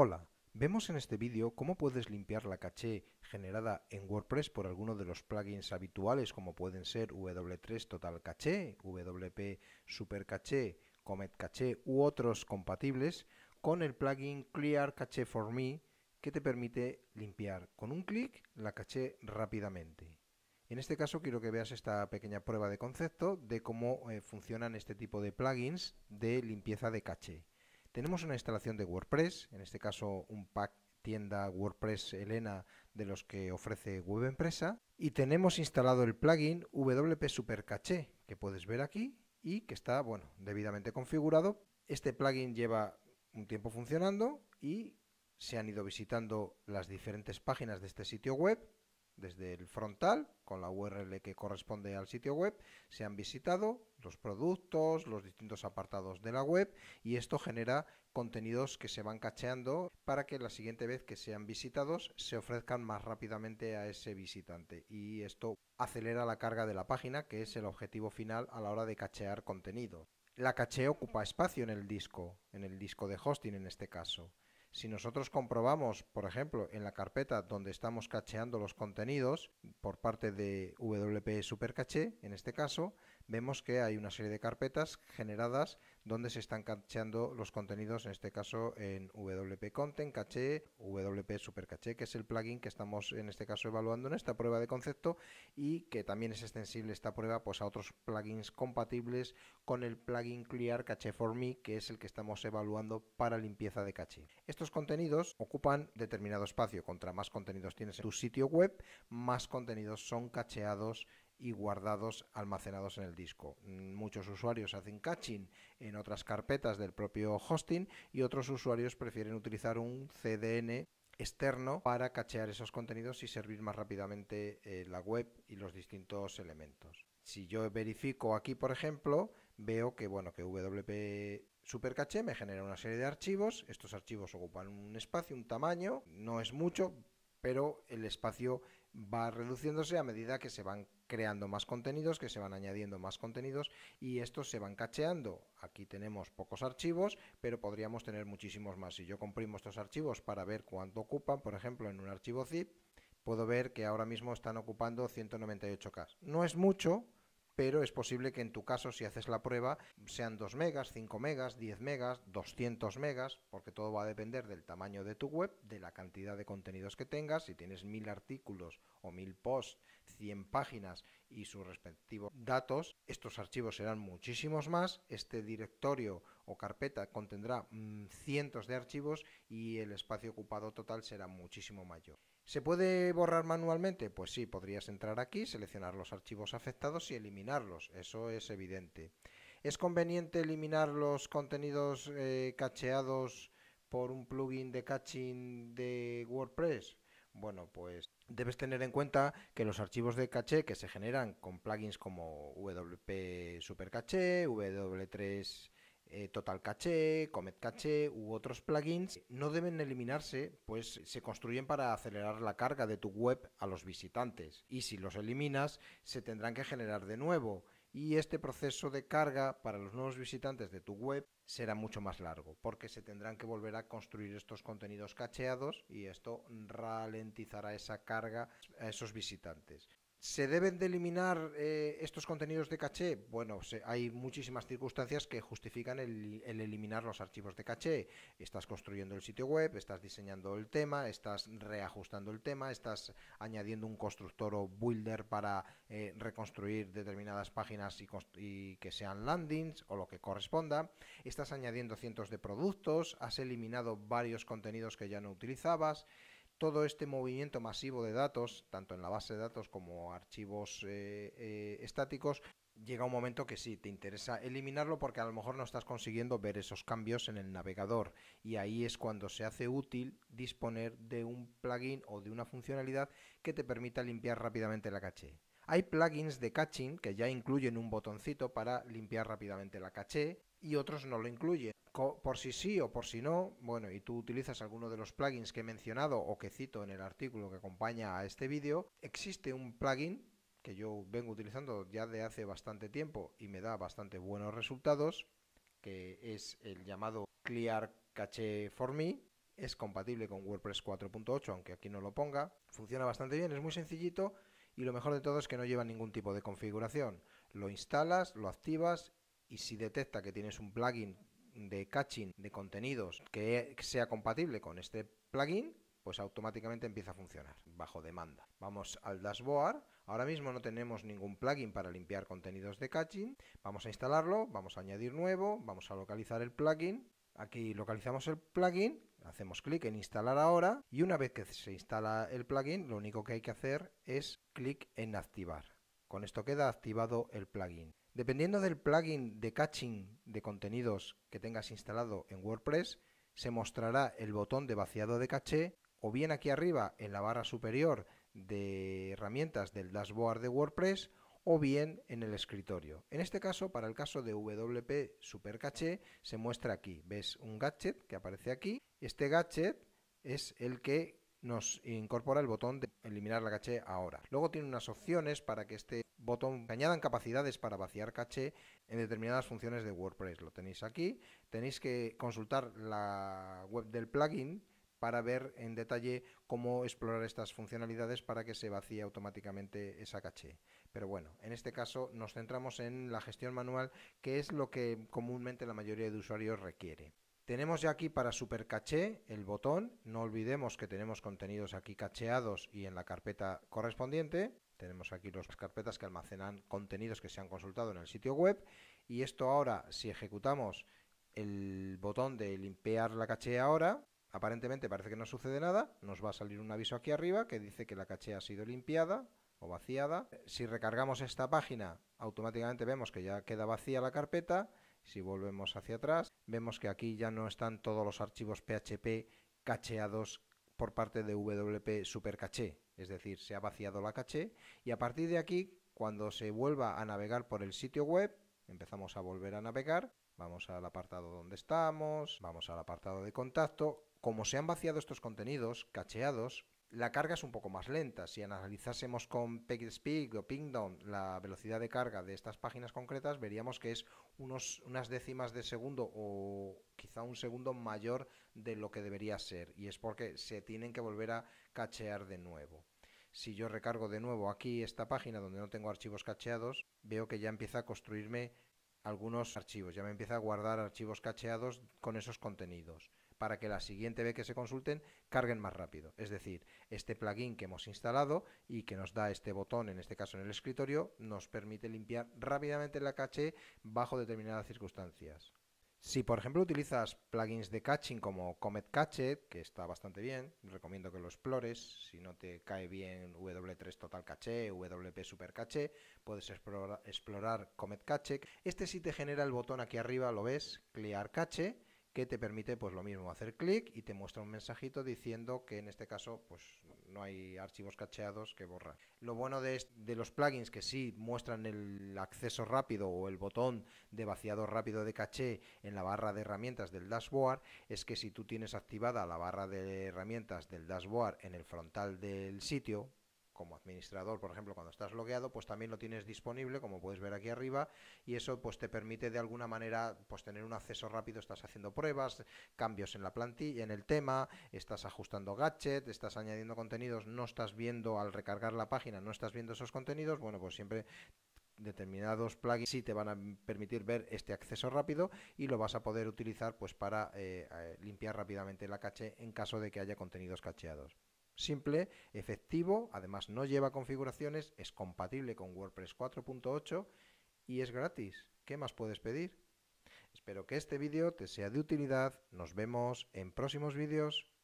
Hola, vemos en este vídeo cómo puedes limpiar la caché generada en WordPress por alguno de los plugins habituales como pueden ser W3 Total Caché, WP Super Caché, Comet Caché u otros compatibles con el plugin Clear Caché for Me que te permite limpiar con un clic la caché rápidamente. En este caso quiero que veas esta pequeña prueba de concepto de cómo eh, funcionan este tipo de plugins de limpieza de caché. Tenemos una instalación de WordPress, en este caso un pack tienda WordPress Elena de los que ofrece Web Empresa. Y tenemos instalado el plugin WP Super Cache que puedes ver aquí y que está bueno, debidamente configurado. Este plugin lleva un tiempo funcionando y se han ido visitando las diferentes páginas de este sitio web desde el frontal, con la URL que corresponde al sitio web, se han visitado los productos, los distintos apartados de la web y esto genera contenidos que se van cacheando para que la siguiente vez que sean visitados se ofrezcan más rápidamente a ese visitante y esto acelera la carga de la página que es el objetivo final a la hora de cachear contenido. La caché ocupa espacio en el disco, en el disco de hosting en este caso. Si nosotros comprobamos, por ejemplo, en la carpeta donde estamos cacheando los contenidos por parte de WP Supercache, en este caso, vemos que hay una serie de carpetas generadas donde se están cacheando los contenidos, en este caso en WP Content cache WP Super cache que es el plugin que estamos en este caso evaluando en esta prueba de concepto y que también es extensible esta prueba pues, a otros plugins compatibles con el plugin Clear cache for Me, que es el que estamos evaluando para limpieza de caché. Estos contenidos ocupan determinado espacio. Contra más contenidos tienes en tu sitio web, más contenidos son cacheados y guardados, almacenados en el disco. Mm, muchos usuarios hacen caching en otras carpetas del propio hosting y otros usuarios prefieren utilizar un CDN externo para cachear esos contenidos y servir más rápidamente eh, la web y los distintos elementos. Si yo verifico aquí, por ejemplo, veo que bueno, que WP Supercache me genera una serie de archivos, estos archivos ocupan un espacio, un tamaño, no es mucho, pero el espacio va reduciéndose a medida que se van creando más contenidos, que se van añadiendo más contenidos y estos se van cacheando. Aquí tenemos pocos archivos, pero podríamos tener muchísimos más. Si yo comprimo estos archivos para ver cuánto ocupan, por ejemplo, en un archivo zip, puedo ver que ahora mismo están ocupando 198K. No es mucho, pero es posible que en tu caso, si haces la prueba, sean 2 megas, 5 megas, 10 megas, 200 megas, porque todo va a depender del tamaño de tu web, de la cantidad de contenidos que tengas, si tienes 1000 artículos o 1000 posts, 100 páginas y sus respectivos datos, estos archivos serán muchísimos más, este directorio o carpeta contendrá mm, cientos de archivos y el espacio ocupado total será muchísimo mayor. ¿Se puede borrar manualmente? Pues sí, podrías entrar aquí, seleccionar los archivos afectados y eliminarlos, eso es evidente. ¿Es conveniente eliminar los contenidos eh, cacheados por un plugin de caching de WordPress? Bueno, pues debes tener en cuenta que los archivos de caché que se generan con plugins como WP Super Caché, W3 eh, Total Cache, Comet Cache u otros plugins, no deben eliminarse, pues se construyen para acelerar la carga de tu web a los visitantes. Y si los eliminas, se tendrán que generar de nuevo. Y este proceso de carga para los nuevos visitantes de tu web será mucho más largo, porque se tendrán que volver a construir estos contenidos cacheados y esto ralentizará esa carga a esos visitantes. ¿Se deben de eliminar eh, estos contenidos de caché? Bueno, hay muchísimas circunstancias que justifican el, eliminar los archivos de caché. Estás construyendo el sitio web, estás diseñando el tema, estás reajustando el tema, estás añadiendo un constructor o builder para eh, reconstruir determinadas páginas y que sean landings o lo que corresponda. Estás añadiendo cientos de productos, has eliminado varios contenidos que ya no utilizabas todo este movimiento masivo de datos, tanto en la base de datos como archivos eh, eh, estáticos, llega un momento que sí, te interesa eliminarlo porque a lo mejor no estás consiguiendo ver esos cambios en el navegador y ahí es cuando se hace útil disponer de un plugin o de una funcionalidad que te permita limpiar rápidamente la caché. Hay plugins de caching que ya incluyen un botoncito para limpiar rápidamente la caché y otros no lo incluyen. Por si sí o por si no, bueno, y tú utilizas alguno de los plugins que he mencionado o que cito en el artículo que acompaña a este vídeo, existe un plugin que yo vengo utilizando ya de hace bastante tiempo y me da bastante buenos resultados, que es el llamado Clear Cache for Me. Es compatible con WordPress 4.8, aunque aquí no lo ponga. Funciona bastante bien, es muy sencillito y lo mejor de todo es que no lleva ningún tipo de configuración. Lo instalas, lo activas y si detecta que tienes un plugin de caching de contenidos que sea compatible con este plugin, pues automáticamente empieza a funcionar bajo demanda. Vamos al dashboard. Ahora mismo no tenemos ningún plugin para limpiar contenidos de caching. Vamos a instalarlo, vamos a añadir nuevo, vamos a localizar el plugin. Aquí localizamos el plugin Hacemos clic en instalar ahora y una vez que se instala el plugin, lo único que hay que hacer es clic en activar. Con esto queda activado el plugin. Dependiendo del plugin de caching de contenidos que tengas instalado en WordPress, se mostrará el botón de vaciado de caché o bien aquí arriba en la barra superior de herramientas del dashboard de WordPress o bien en el escritorio. En este caso, para el caso de WP Cache, se muestra aquí. Ves un gadget que aparece aquí. Este gadget es el que nos incorpora el botón de eliminar la caché ahora. Luego tiene unas opciones para que este botón añadan capacidades para vaciar caché en determinadas funciones de WordPress. Lo tenéis aquí. Tenéis que consultar la web del plugin para ver en detalle cómo explorar estas funcionalidades para que se vacíe automáticamente esa caché. Pero bueno, en este caso nos centramos en la gestión manual, que es lo que comúnmente la mayoría de usuarios requiere. Tenemos ya aquí para super el botón, no olvidemos que tenemos contenidos aquí cacheados y en la carpeta correspondiente. Tenemos aquí las carpetas que almacenan contenidos que se han consultado en el sitio web y esto ahora si ejecutamos el botón de limpiar la caché ahora, aparentemente parece que no sucede nada, nos va a salir un aviso aquí arriba que dice que la caché ha sido limpiada, o vaciada. Si recargamos esta página, automáticamente vemos que ya queda vacía la carpeta. Si volvemos hacia atrás, vemos que aquí ya no están todos los archivos PHP cacheados por parte de WP Supercaché. Es decir, se ha vaciado la caché y a partir de aquí, cuando se vuelva a navegar por el sitio web, empezamos a volver a navegar. Vamos al apartado donde estamos, vamos al apartado de contacto. Como se han vaciado estos contenidos cacheados, la carga es un poco más lenta. Si analizásemos con PageSpeed o Pingdown la velocidad de carga de estas páginas concretas, veríamos que es unas décimas de segundo o quizá un segundo mayor de lo que debería ser. Y es porque se tienen que volver a cachear de nuevo. Si yo recargo de nuevo aquí esta página donde no tengo archivos cacheados, veo que ya empieza a construirme algunos archivos, ya me empieza a guardar archivos cacheados con esos contenidos para que la siguiente vez que se consulten carguen más rápido. Es decir, este plugin que hemos instalado y que nos da este botón, en este caso en el escritorio, nos permite limpiar rápidamente la caché bajo determinadas circunstancias. Si por ejemplo utilizas plugins de caching como Comet Cache, que está bastante bien, recomiendo que lo explores, si no te cae bien W3 Total Cache, WP Super Cache, puedes explorar, explorar Comet Cache. Este sí te genera el botón aquí arriba, lo ves, Clear Cache, que te permite pues lo mismo, hacer clic y te muestra un mensajito diciendo que en este caso pues no hay archivos cacheados que borrar. Lo bueno de, de los plugins que sí muestran el acceso rápido o el botón de vaciado rápido de caché en la barra de herramientas del dashboard es que si tú tienes activada la barra de herramientas del dashboard en el frontal del sitio, como administrador, por ejemplo, cuando estás logueado, pues también lo tienes disponible, como puedes ver aquí arriba, y eso pues te permite de alguna manera pues tener un acceso rápido, estás haciendo pruebas, cambios en la plantilla, en el tema, estás ajustando gadget, estás añadiendo contenidos, no estás viendo al recargar la página, no estás viendo esos contenidos, bueno, pues siempre determinados plugins sí te van a permitir ver este acceso rápido y lo vas a poder utilizar pues para eh, eh, limpiar rápidamente la caché en caso de que haya contenidos cacheados simple, efectivo, además no lleva configuraciones, es compatible con WordPress 4.8 y es gratis. ¿Qué más puedes pedir? Espero que este vídeo te sea de utilidad. Nos vemos en próximos vídeos.